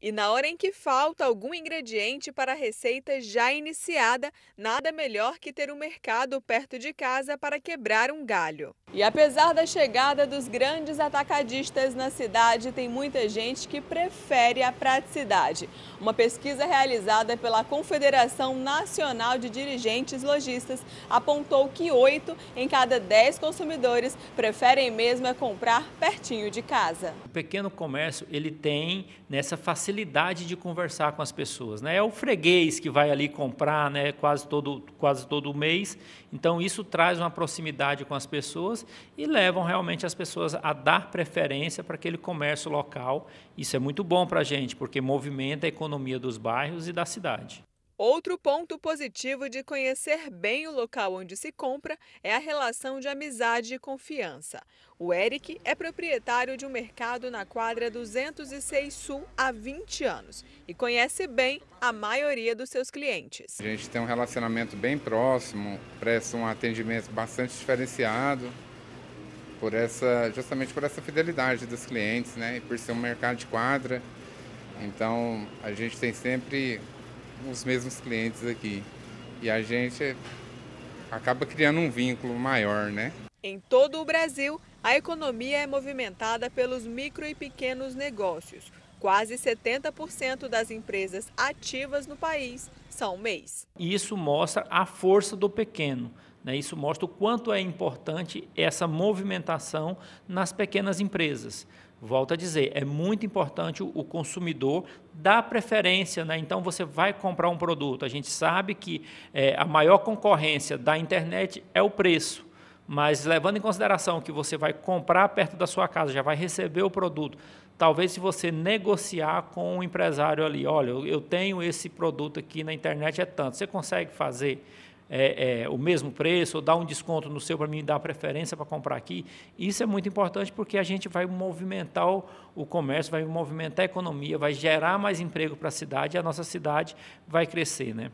E na hora em que falta algum ingrediente para a receita já iniciada, nada melhor que ter um mercado perto de casa para quebrar um galho. E apesar da chegada dos grandes atacadistas na cidade, tem muita gente que prefere a praticidade. Uma pesquisa realizada pela Confederação Nacional de Dirigentes Lojistas apontou que 8 em cada 10 consumidores preferem mesmo é comprar pertinho de casa. O pequeno comércio ele tem nessa facilidade de conversar com as pessoas. Né? É o freguês que vai ali comprar né? quase, todo, quase todo mês, então isso traz uma proximidade com as pessoas pessoas e levam realmente as pessoas a dar preferência para aquele comércio local. Isso é muito bom para a gente, porque movimenta a economia dos bairros e da cidade. Outro ponto positivo de conhecer bem o local onde se compra é a relação de amizade e confiança. O Eric é proprietário de um mercado na quadra 206 Sul há 20 anos e conhece bem a maioria dos seus clientes. A gente tem um relacionamento bem próximo, presta um atendimento bastante diferenciado por essa, justamente por essa fidelidade dos clientes, né? E por ser um mercado de quadra. Então a gente tem sempre os mesmos clientes aqui. E a gente acaba criando um vínculo maior, né? Em todo o Brasil, a economia é movimentada pelos micro e pequenos negócios. Quase 70% das empresas ativas no país são MEIs. Isso mostra a força do pequeno. Né? Isso mostra o quanto é importante essa movimentação nas pequenas empresas. Volto a dizer, é muito importante o consumidor dar preferência. Né? Então, você vai comprar um produto. A gente sabe que é, a maior concorrência da internet é o preço. Mas, levando em consideração que você vai comprar perto da sua casa, já vai receber o produto, talvez se você negociar com o um empresário ali: olha, eu tenho esse produto aqui na internet, é tanto, você consegue fazer? é, é, o mesmo preço, ou dar um desconto no seu para mim dar preferência para comprar aqui. Isso é muito importante porque a gente vai movimentar o, o comércio, vai movimentar a economia, vai gerar mais emprego para a cidade e a nossa cidade vai crescer. Né?